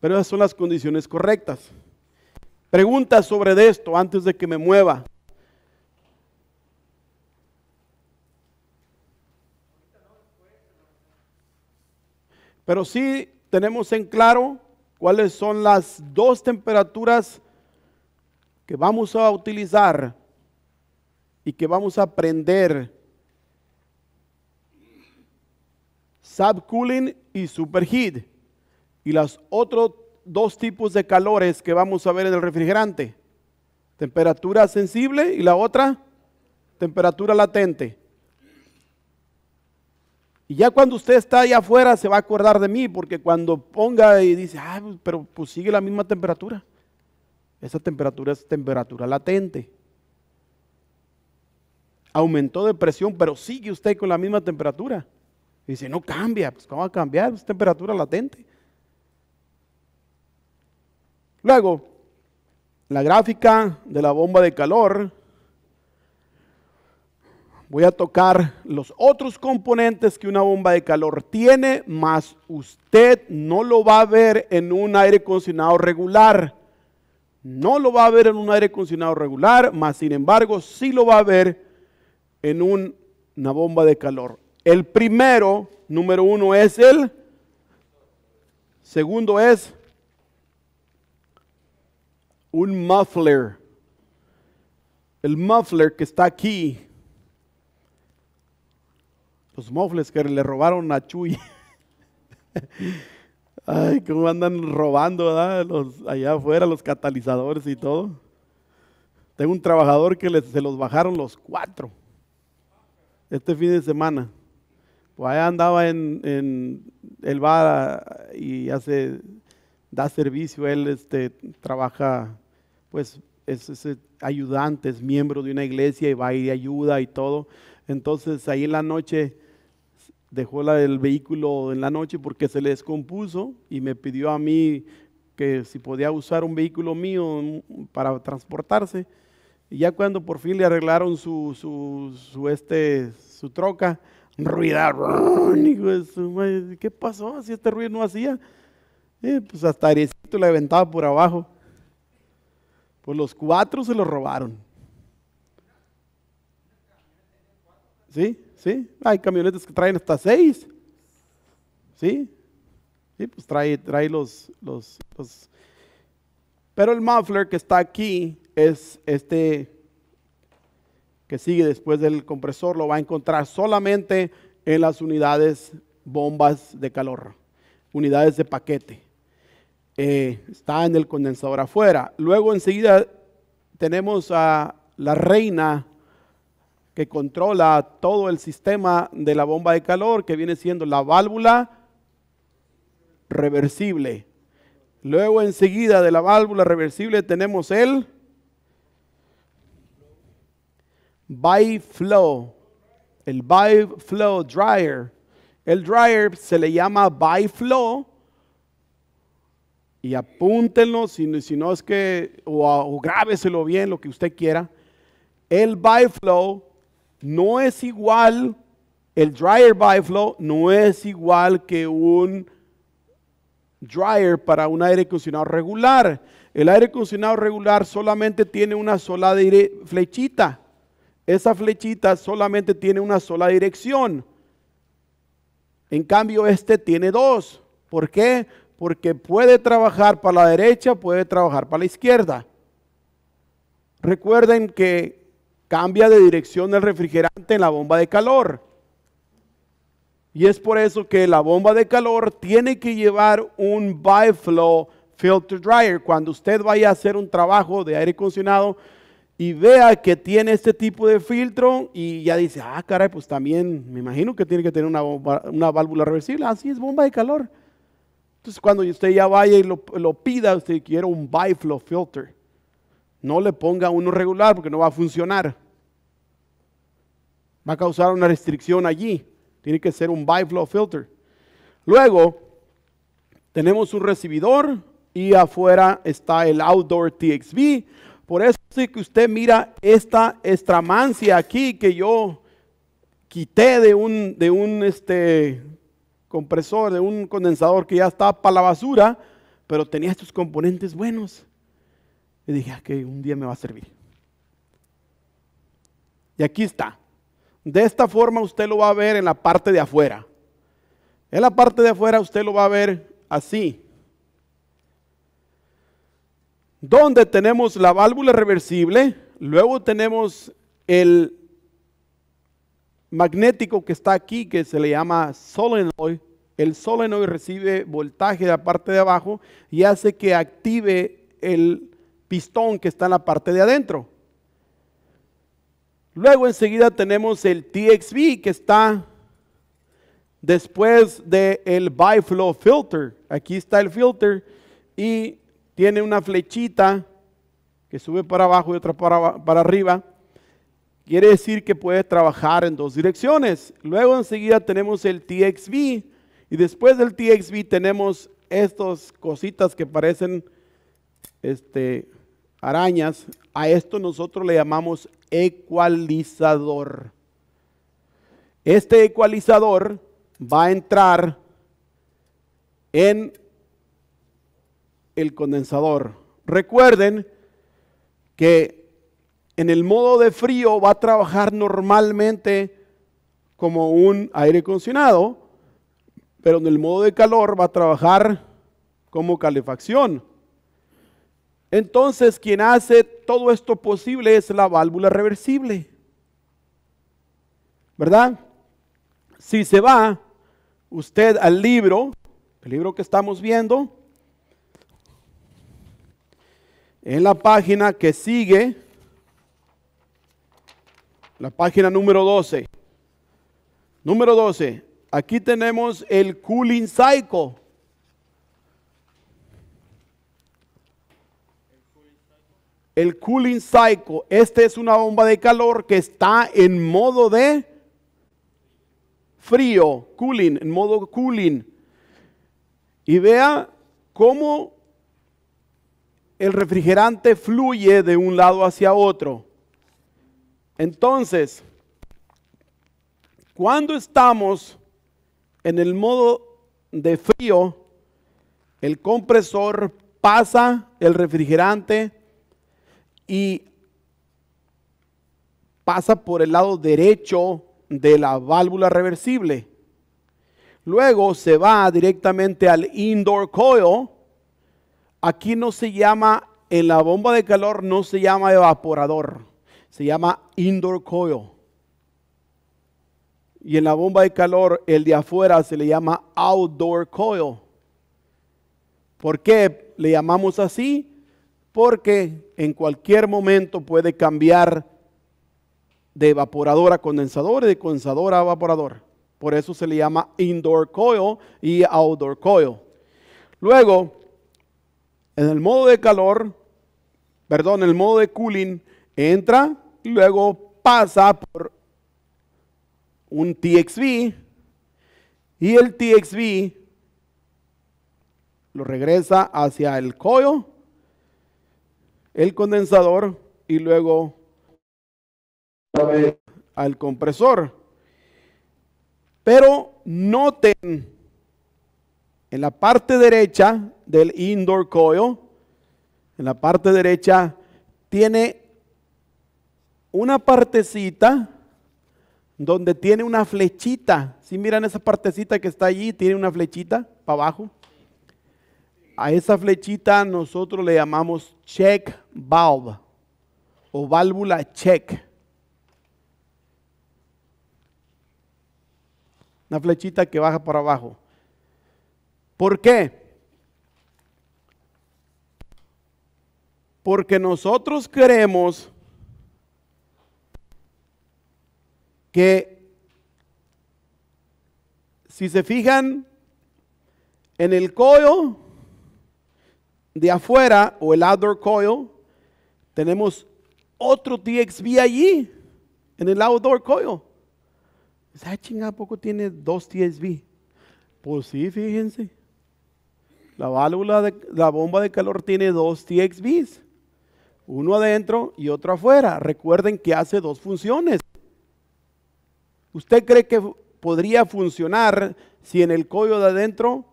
Pero esas son las condiciones correctas. Preguntas sobre esto antes de que me mueva. Pero sí tenemos en claro cuáles son las dos temperaturas que vamos a utilizar y que vamos a aprender. Subcooling y superheat y los otros dos tipos de calores que vamos a ver en el refrigerante. Temperatura sensible y la otra, temperatura latente. Y ya cuando usted está allá afuera se va a acordar de mí, porque cuando ponga y dice, ah, pero pues sigue la misma temperatura. Esa temperatura es temperatura latente. Aumentó de presión, pero sigue usted con la misma temperatura. Y dice, no cambia, pues ¿cómo va a cambiar? Es temperatura latente. Luego, la gráfica de la bomba de calor, voy a tocar los otros componentes que una bomba de calor tiene, más usted no lo va a ver en un aire acondicionado regular. No lo va a ver en un aire acondicionado regular, más sin embargo sí lo va a ver en una bomba de calor. El primero, número uno, es el. Segundo es un muffler. El muffler que está aquí. Los mufflers que le robaron a Chuy. Ay, cómo andan robando ¿verdad? Los, allá afuera los catalizadores y todo. Tengo un trabajador que se los bajaron los cuatro este fin de semana. Pues allá andaba en, en el bar ah, y hace da servicio, él este, trabaja, pues es, ayudante, es miembro de una iglesia y va de ayuda y todo. Entonces ahí en la noche dejó la, el vehículo en la noche porque se le descompuso y me pidió a mí que si podía usar un vehículo mío para transportarse. Y ya cuando por fin le arreglaron su, su, su este, su troca, ruidar, ¿qué pasó? Si este ruido no hacía. Eh, pues hasta la le aventaba por abajo. Pues los cuatro se lo robaron. ¿Sí? ¿Sí? Hay camionetas que traen hasta seis. ¿Sí? Sí, pues trae, trae los, los, los, Pero el muffler que está aquí es este que sigue después del compresor, lo va a encontrar solamente en las unidades bombas de calor, unidades de paquete. Eh, está en el condensador afuera. Luego enseguida tenemos a la reina que controla todo el sistema de la bomba de calor, que viene siendo la válvula reversible. Luego enseguida de la válvula reversible tenemos el Biflow, flow, el byflow dryer. El dryer se le llama Biflow. flow y apúntenlo, si, no es que, o, grábeselo bien, lo que usted quiera. El byflow no es igual, el dryer byflow no es igual que un dryer para un aire acondicionado regular. El aire acondicionado regular solamente tiene una sola flechita. Esa flechita solamente tiene una sola dirección. En cambio, este tiene dos. ¿Por qué? porque puede trabajar para la derecha, puede trabajar para la izquierda. Recuerden que cambia de dirección el refrigerante en la bomba de calor. Y es por eso que la bomba de calor tiene que llevar un byflow filter dryer. Cuando usted vaya a hacer un trabajo de aire acondicionado y vea que tiene este tipo de filtro y ya dice, ah, caray, pues también me imagino que tiene que tener una, bomba, una válvula reversible. Así es, bomba de calor. Entonces cuando usted ya vaya y lo, pida, usted quiere un bi-flow filter. No le ponga uno regular porque no va a funcionar. Va a causar una restricción allí. Tiene que ser un bi-flow filter. Luego, tenemos un recibidor y afuera está el outdoor TXV. Por eso es que usted mira esta extramancia aquí que yo quité de un, de un este, compresor, de un condensador que ya estaba para la basura, pero tenía estos componentes buenos. Y dije, ah, que un día me va a servir. Y aquí está. De esta forma usted lo va a ver en la parte de afuera. En la parte de afuera usted lo va a ver así. Donde tenemos la válvula reversible, luego tenemos el magnético que está aquí, que se le llama solenoid, el solenoid recibe voltaje de la parte de abajo y hace que active el pistón que está en la parte de adentro. Luego enseguida tenemos el TXV que está después del el biflow filter. Aquí está el filter y tiene una flechita que sube para abajo y otra para, para arriba. Quiere decir que puede trabajar en dos direcciones. Luego enseguida tenemos el TXV y después del TXV tenemos estas cositas que parecen este, arañas. A esto nosotros le llamamos ecualizador. Este ecualizador va a entrar en el condensador. Recuerden que en el modo de frío va a trabajar normalmente como un aire acondicionado, pero en el modo de calor va a trabajar como calefacción. Entonces, quien hace todo esto posible es la válvula reversible. ¿Verdad? Si se va usted al libro, el libro que estamos viendo, en la página que sigue, la página número 12. Número 12. Aquí tenemos el cooling cycle. El cooling cycle, este es una bomba de calor que está en modo de frío, cooling, en modo cooling. Y vea cómo el refrigerante fluye de un lado hacia otro. Entonces, cuando estamos en el modo de frío, el compresor pasa el refrigerante y pasa por el lado derecho de la válvula reversible. Luego se va directamente al indoor coil. Aquí no se llama, en la bomba de calor no se llama evaporador se llama indoor coil. Y en la bomba de calor, el de afuera se le llama outdoor coil. ¿Por qué le llamamos así? Porque en cualquier momento puede cambiar de evaporador a condensador y de condensador a evaporador. Por eso se le llama indoor coil y outdoor coil. Luego, en el modo de calor, perdón, en el modo de cooling, entra, y luego pasa por un TXV y el TXV lo regresa hacia el coil, el condensador y luego al compresor. Pero noten en la parte derecha del indoor coil, en la parte derecha tiene una partecita donde tiene una flechita. Si ¿Sí miran esa partecita que está allí, tiene una flechita para abajo. A esa flechita nosotros le llamamos check valve o válvula check. Una flechita que baja para abajo. ¿Por qué? Porque nosotros queremos que si se fijan en el coil de afuera o el outdoor coil, tenemos otro TXV allí, en el outdoor coil. Esa ah, chingada poco tiene dos TXV? Pues sí, fíjense. La válvula de la bomba de calor tiene dos TXVs. Uno adentro y otro afuera. Recuerden que hace dos funciones. ¿Usted cree que podría funcionar si en el cuello de adentro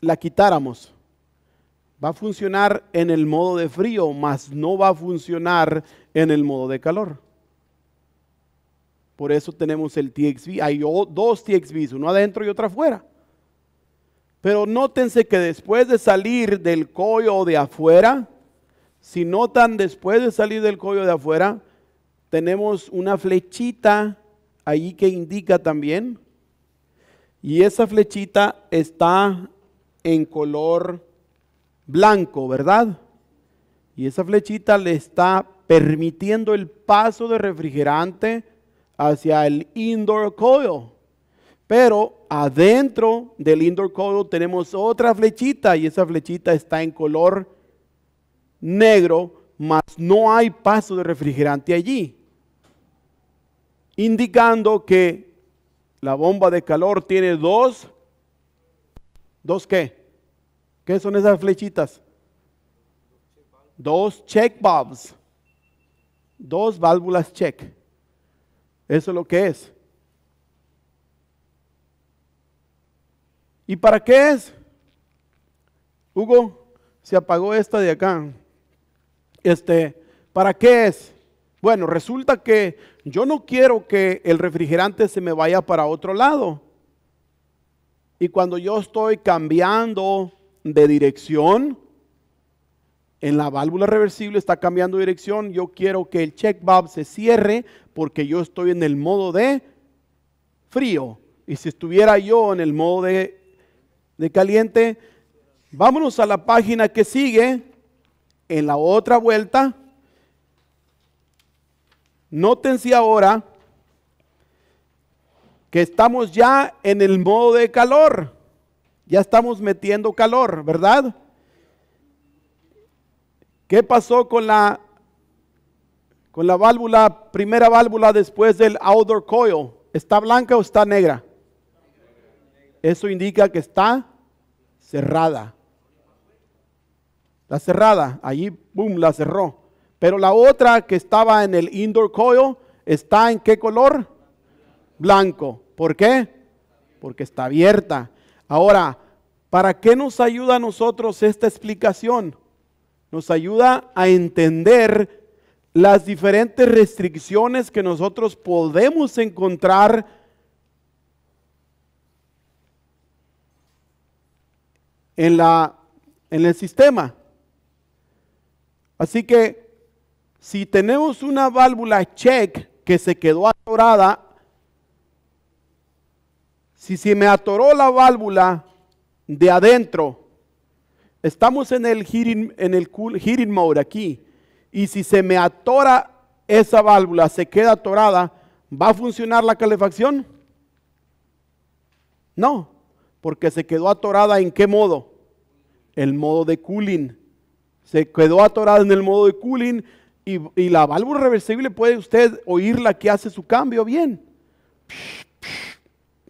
la quitáramos? Va a funcionar en el modo de frío, mas no va a funcionar en el modo de calor. Por eso tenemos el TXV. Hay dos TXVs, uno adentro y otro afuera. Pero nótense que después de salir del collo de afuera, si notan después de salir del cuello de afuera, tenemos una flechita ahí que indica también. Y esa flechita está en color blanco, ¿verdad? Y esa flechita le está permitiendo el paso de refrigerante hacia el indoor coil. Pero adentro del indoor coil tenemos otra flechita y esa flechita está en color negro, mas no hay paso de refrigerante allí indicando que la bomba de calor tiene dos, dos qué? ¿Qué son esas flechitas? Dos check valves, dos válvulas check. Eso es lo que es. ¿Y para qué es? Hugo, se apagó esta de acá. Este, ¿para qué es? Bueno, resulta que yo no quiero que el refrigerante se me vaya para otro lado. Y cuando yo estoy cambiando de dirección, en la válvula reversible está cambiando dirección, yo quiero que el check valve se cierre porque yo estoy en el modo de frío. Y si estuviera yo en el modo de, de caliente, vámonos a la página que sigue. En la otra vuelta, Nótense ahora que estamos ya en el modo de calor. Ya estamos metiendo calor, ¿verdad? ¿Qué pasó con la con la válvula, primera válvula después del outer coil? ¿Está blanca o está negra? Eso indica que está cerrada. Está cerrada, allí, boom, la cerró. Pero la otra que estaba en el indoor coil está en qué color? Blanco. ¿Por qué? Porque está abierta. Ahora, ¿para qué nos ayuda a nosotros esta explicación? Nos ayuda a entender las diferentes restricciones que nosotros podemos encontrar en, la, en el sistema. Así que si tenemos una válvula check que se quedó atorada, si se me atoró la válvula de adentro, estamos en el heating, en el mode aquí, y si se me atora esa válvula, se queda atorada, ¿va a funcionar la calefacción? No, porque se quedó atorada en qué modo? El modo de cooling. Se quedó atorada en el modo de cooling, y, la válvula reversible puede usted oírla que hace su cambio bien.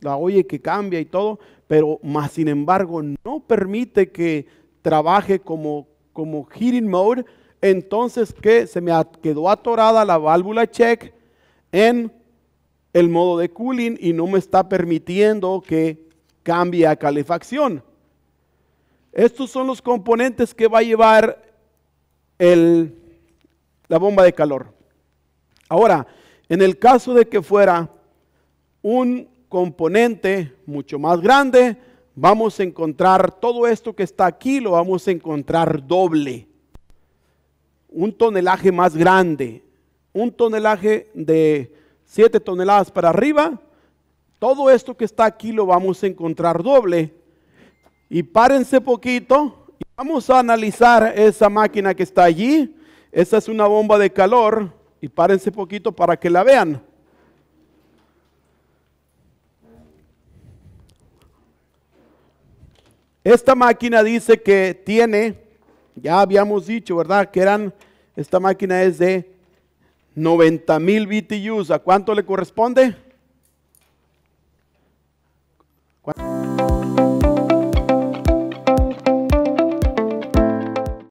La oye que cambia y todo, pero más sin embargo no permite que trabaje como, como heating mode. Entonces que se me quedó atorada la válvula check en el modo de cooling y no me está permitiendo que cambie a calefacción. Estos son los componentes que va a llevar el la bomba de calor. Ahora, en el caso de que fuera un componente mucho más grande, vamos a encontrar todo esto que está aquí, lo vamos a encontrar doble. Un tonelaje más grande, un tonelaje de 7 toneladas para arriba, todo esto que está aquí lo vamos a encontrar doble. Y párense poquito, y vamos a analizar esa máquina que está allí esta es una bomba de calor y párense poquito para que la vean. Esta máquina dice que tiene, ya habíamos dicho, ¿verdad? Que eran, esta máquina es de 90 mil BTUs. ¿A cuánto le corresponde?